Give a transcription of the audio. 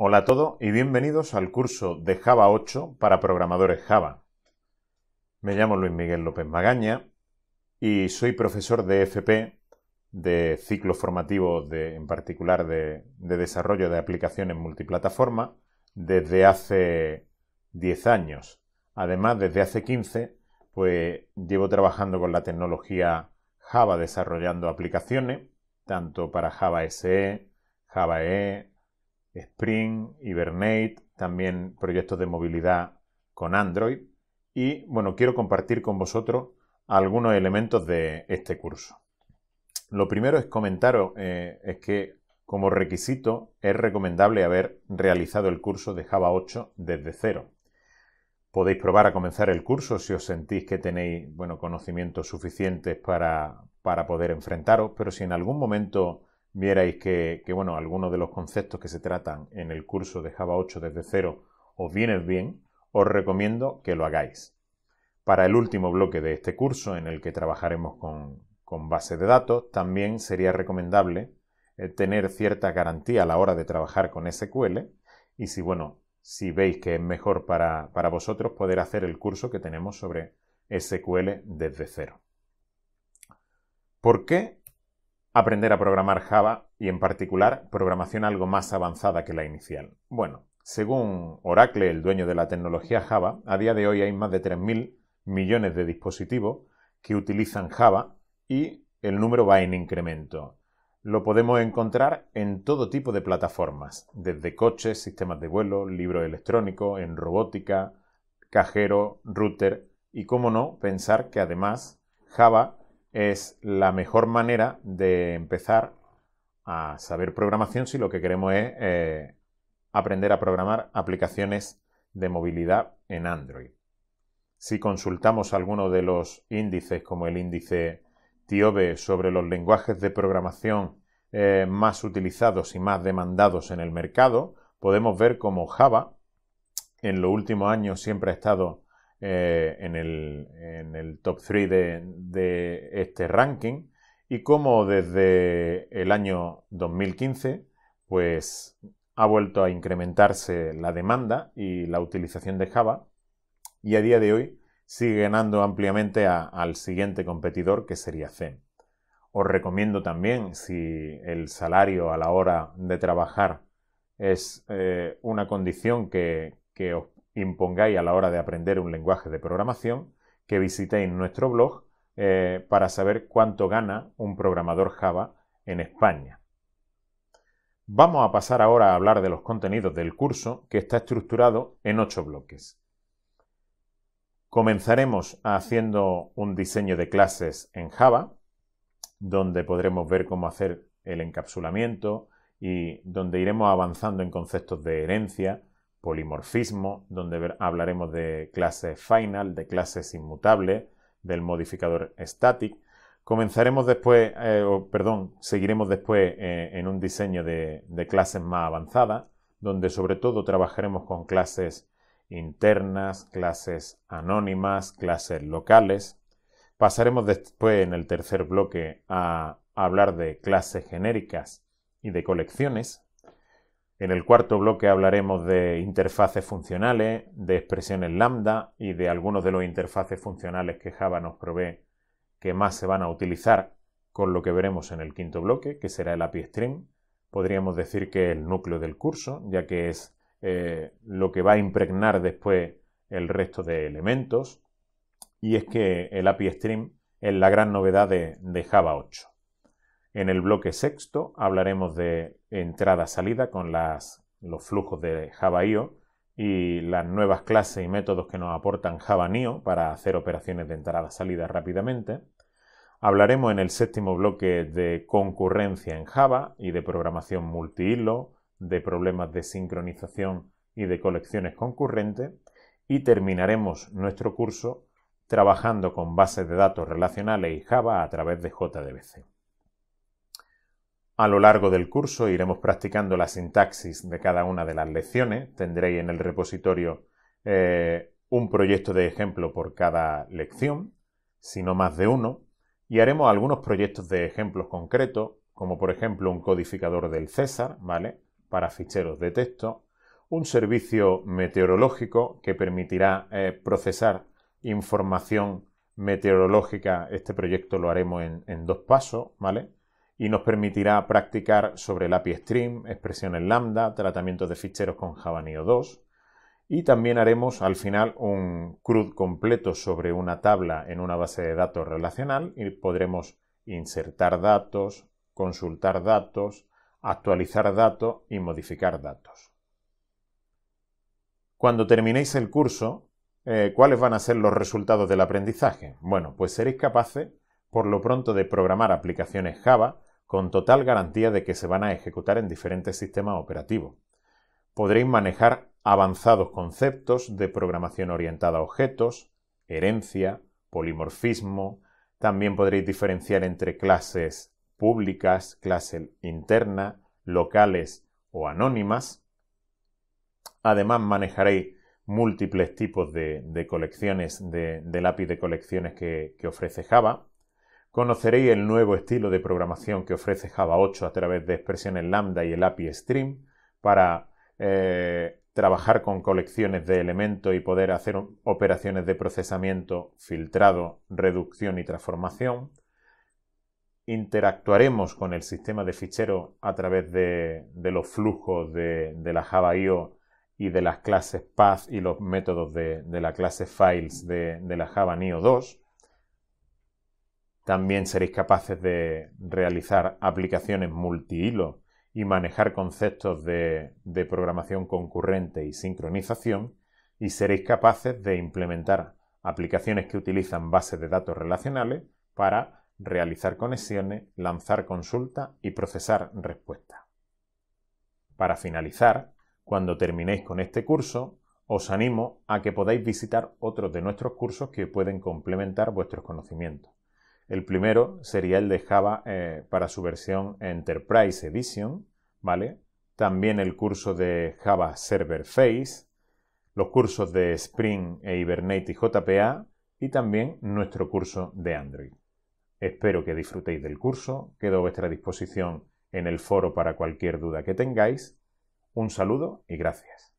Hola a todos y bienvenidos al curso de Java 8 para programadores Java. Me llamo Luis Miguel López Magaña y soy profesor de FP, de ciclo formativo de, en particular de, desarrollo de aplicaciones multiplataforma, desde hace 10 años. Además, desde hace 15, pues llevo trabajando con la tecnología Java desarrollando aplicaciones, tanto para Java SE, Java EE, Spring, Hibernate, también proyectos de movilidad con Android. Y bueno, quiero compartir con vosotros algunos elementos de este curso. Lo primero es comentaros eh, es que como requisito es recomendable haber realizado el curso de Java 8 desde cero. Podéis probar a comenzar el curso si os sentís que tenéis bueno, conocimientos suficientes para, para poder enfrentaros, pero si en algún momento vierais que, bueno, algunos de los conceptos que se tratan en el curso de Java 8 desde cero os vienen bien, os recomiendo que lo hagáis. Para el último bloque de este curso, en el que trabajaremos con, con base de datos, también sería recomendable eh, tener cierta garantía a la hora de trabajar con SQL y si, bueno, si veis que es mejor para, para vosotros poder hacer el curso que tenemos sobre SQL desde cero. ¿Por qué aprender a programar Java y en particular programación algo más avanzada que la inicial. Bueno, según Oracle, el dueño de la tecnología Java, a día de hoy hay más de 3.000 millones de dispositivos que utilizan Java y el número va en incremento. Lo podemos encontrar en todo tipo de plataformas, desde coches, sistemas de vuelo, libros electrónicos, en robótica, cajero, router y, cómo no, pensar que además Java es la mejor manera de empezar a saber programación si lo que queremos es eh, aprender a programar aplicaciones de movilidad en Android. Si consultamos alguno de los índices, como el índice TIOBE sobre los lenguajes de programación eh, más utilizados y más demandados en el mercado, podemos ver cómo Java en los últimos años siempre ha estado eh, en, el, top 3 de, este ranking y como desde el año 2015 pues ha vuelto a incrementarse la demanda y la utilización de Java y a día de hoy sigue ganando ampliamente al siguiente competidor que sería C. Os recomiendo también si el salario a la hora de trabajar es eh, una condición que, que os impongáis a la hora de aprender un lenguaje de programación, que visitéis nuestro blog eh, para saber cuánto gana un programador Java en España. Vamos a pasar ahora a hablar de los contenidos del curso, que está estructurado en ocho bloques. Comenzaremos haciendo un diseño de clases en Java, donde podremos ver cómo hacer el encapsulamiento y donde iremos avanzando en conceptos de herencia, polimorfismo, donde hablaremos de clase final, de clases inmutables, del modificador static. Comenzaremos después, eh, perdón, seguiremos después eh, en un diseño de, de clases más avanzadas, donde sobre todo trabajaremos con clases internas, clases anónimas, clases locales. Pasaremos después en el tercer bloque a hablar de clases genéricas y de colecciones. En el cuarto bloque hablaremos de interfaces funcionales, de expresiones lambda y de algunos de los interfaces funcionales que Java nos provee que más se van a utilizar con lo que veremos en el quinto bloque, que será el API Stream. Podríamos decir que es el núcleo del curso, ya que es eh, lo que va a impregnar después el resto de elementos. Y es que el API Stream es la gran novedad de Java 8. En el bloque sexto hablaremos de entrada-salida con los flujos de Java IO y las nuevas clases y métodos que nos aportan Java NIO para hacer operaciones de entrada-salida rápidamente. Hablaremos en el séptimo bloque de concurrencia en Java y de programación multihilo, de problemas de sincronización y de colecciones concurrentes. Y terminaremos nuestro curso trabajando con bases de datos relacionales y Java a través de JDBC. A lo largo del curso iremos practicando la sintaxis de cada una de las lecciones. Tendréis en el repositorio eh, un proyecto de ejemplo por cada lección, si no más de uno, y haremos algunos proyectos de ejemplos concretos, como por ejemplo un codificador del César, ¿vale? Para ficheros de texto, un servicio meteorológico que permitirá eh, procesar información meteorológica. Este proyecto lo haremos en dos pasos, ¿vale? y nos permitirá practicar sobre el API Stream, expresiones lambda, tratamientos de ficheros con Java Neo 2 y también haremos al final un CRUD completo sobre una tabla en una base de datos relacional y podremos insertar datos, consultar datos, actualizar datos y modificar datos. Cuando terminéis el curso, eh, ¿cuáles van a ser los resultados del aprendizaje? Bueno, pues seréis capaces por lo pronto de programar aplicaciones Java con total garantía de que se van a ejecutar en diferentes sistemas operativos. Podréis manejar avanzados conceptos de programación orientada a objetos, herencia, polimorfismo, también podréis diferenciar entre clases públicas, clase interna, locales o anónimas. Además manejaréis múltiples tipos de, colecciones de, lápiz de colecciones que ofrece Java. Conoceréis el nuevo estilo de programación que ofrece Java 8 a través de expresiones lambda y el API Stream para eh, trabajar con colecciones de elementos y poder hacer operaciones de procesamiento, filtrado, reducción y transformación. Interactuaremos con el sistema de ficheros a través de, los flujos de, la Java IO y de las clases Path y los métodos de, de la clase Files de, la Java NIO 2. También seréis capaces de realizar aplicaciones multihilo y manejar conceptos de, programación concurrente y sincronización y seréis capaces de implementar aplicaciones que utilizan bases de datos relacionales para realizar conexiones, lanzar consultas y procesar respuestas. Para finalizar, cuando terminéis con este curso, os animo a que podáis visitar otros de nuestros cursos que pueden complementar vuestros conocimientos. El primero sería el de Java eh, para su versión Enterprise Edition, ¿vale? También el curso de Java Server Face, los cursos de Spring e Hibernate y JPA y también nuestro curso de Android. Espero que disfrutéis del curso, quedo a vuestra disposición en el foro para cualquier duda que tengáis. Un saludo y gracias.